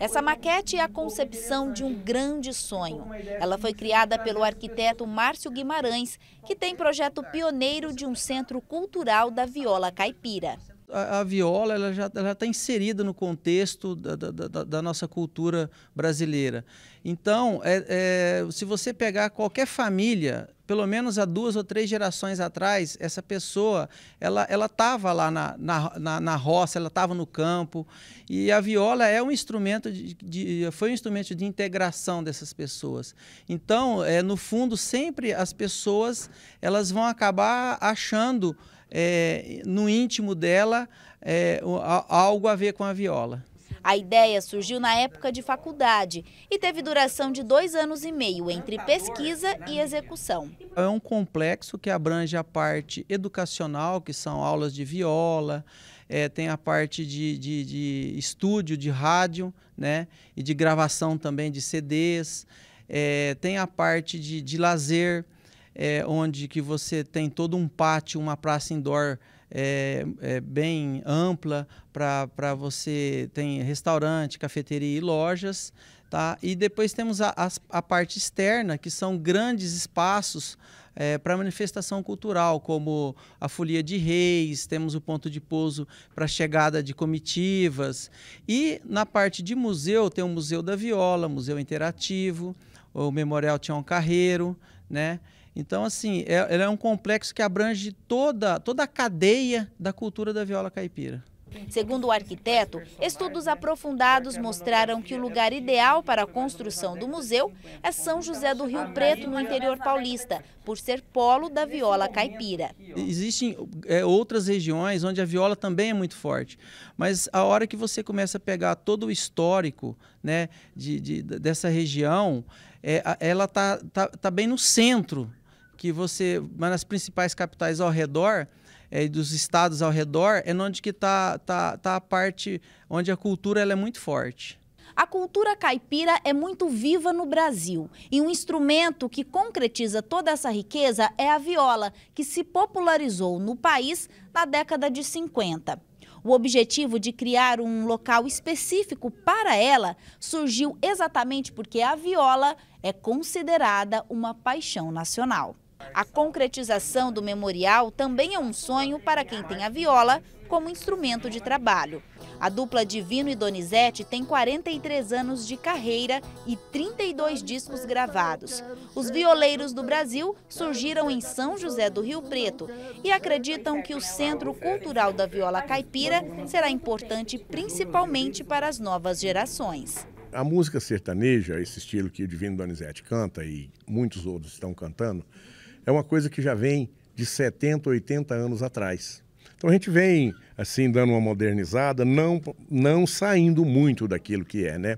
Essa maquete é a concepção de um grande sonho. Ela foi criada pelo arquiteto Márcio Guimarães, que tem projeto pioneiro de um centro cultural da viola caipira. A, a viola ela já está inserida no contexto da, da, da, nossa cultura brasileira. Então, é, é, se você pegar qualquer família pelo menos há duas ou três gerações atrás, essa pessoa, ela ela estava lá na, na, na, na, roça, ela estava no campo, e a viola é um instrumento, de, de, foi um instrumento de integração dessas pessoas. Então, é, no fundo, sempre as pessoas, elas vão acabar achando é, no íntimo dela é, algo a ver com a viola. A ideia surgiu na época de faculdade e teve duração de dois anos e meio entre pesquisa e execução. É um complexo que abrange a parte educacional, que são aulas de viola, é, tem a parte de, de, de estúdio, de rádio, né, e de gravação também de CDs, é, tem a parte de, de lazer é, onde que você tem todo um pátio, uma praça indoor é, é bem ampla para você tem restaurante, cafeteria e lojas, tá? E depois temos a, a, a parte externa que são grandes espaços é, para manifestação cultural, como a Folia de Reis, temos o ponto de pouso para chegada de comitivas. E na parte de museu, tem o Museu da Viola, Museu Interativo, o Memorial Tião Carreiro, né? Então, assim, é, ela é um complexo que abrange toda, toda a cadeia da cultura da viola caipira. Segundo o arquiteto, estudos aprofundados mostraram que o lugar ideal para a construção do museu é São José do Rio Preto, no interior paulista, por ser polo da viola caipira. Existem é, outras regiões onde a viola também é muito forte, mas a hora que você começa a pegar todo o histórico né, de, de dessa região, é, ela está tá, tá bem no centro que você, mas nas principais capitais ao redor, é, dos estados ao redor, é onde que está tá, tá a parte onde a cultura ela é muito forte. A cultura caipira é muito viva no Brasil e um instrumento que concretiza toda essa riqueza é a viola, que se popularizou no país na década de 50. O objetivo de criar um local específico para ela surgiu exatamente porque a viola é considerada uma paixão nacional. A concretização do memorial também é um sonho para quem tem a viola como instrumento de trabalho. A dupla Divino e Donizete tem 43 anos de carreira e 32 discos gravados. Os violeiros do Brasil surgiram em São José do Rio Preto e acreditam que o Centro Cultural da Viola Caipira será importante principalmente para as novas gerações a música sertaneja, esse estilo que o Divino Donizete canta e muitos outros estão cantando, é uma coisa que já vem de 70, 80 anos atrás. Então a gente vem assim dando uma modernizada, não não saindo muito daquilo que é, né?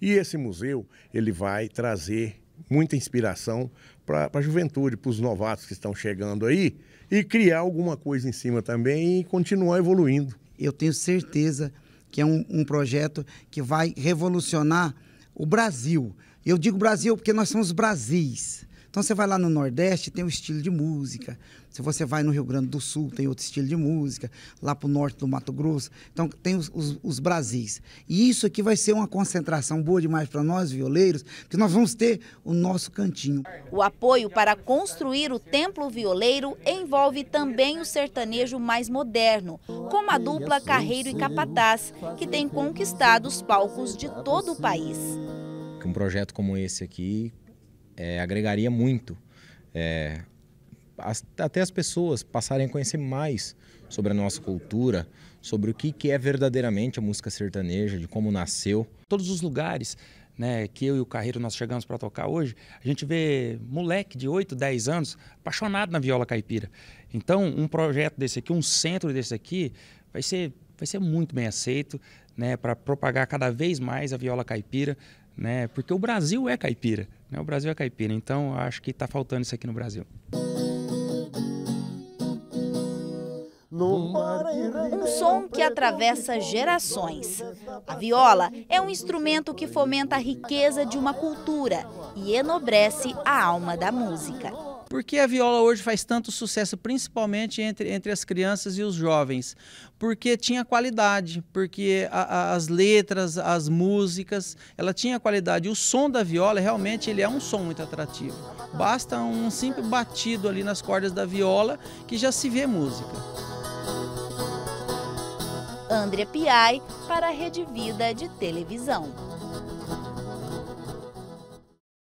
E esse museu, ele vai trazer muita inspiração para a juventude, para os novatos que estão chegando aí e criar alguma coisa em cima também e continuar evoluindo. Eu tenho certeza que é um, um projeto que vai revolucionar o Brasil. Eu digo Brasil porque nós somos Brasis. Então você vai lá no Nordeste, tem um estilo de música. Se você vai no Rio Grande do Sul, tem outro estilo de música. Lá para o norte do Mato Grosso. Então tem os, os, os, Brasis. E isso aqui vai ser uma concentração boa demais para nós, violeiros, porque nós vamos ter o nosso cantinho. O apoio para construir o Templo Violeiro envolve também o sertanejo mais moderno, como a dupla Carreiro e Capataz, que tem conquistado os palcos de todo o país. Um projeto como esse aqui é, agregaria muito. É, as, até as pessoas passarem a conhecer mais sobre a nossa cultura, sobre o que, que é verdadeiramente a música sertaneja, de como nasceu. Todos os lugares né, que eu e o Carreiro nós chegamos para tocar hoje, a gente vê moleque de 8, 10 anos apaixonado na viola caipira. Então, um projeto desse aqui, um centro desse aqui, vai ser, vai ser muito bem aceito né, para propagar cada vez mais a viola caipira né? Porque o Brasil é caipira, né? O Brasil é caipira, então acho que está faltando isso aqui no Brasil. Um som que atravessa gerações. A viola é um instrumento que fomenta a riqueza de uma cultura e enobrece a alma da música. Por que a viola hoje faz tanto sucesso, principalmente entre, entre as crianças e os jovens? Porque tinha qualidade, porque a, a, as letras, as músicas, ela tinha qualidade. O som da viola realmente ele é um som muito atrativo. Basta um simples batido ali nas cordas da viola que já se vê música. André Piai para a Rede Vida de Televisão.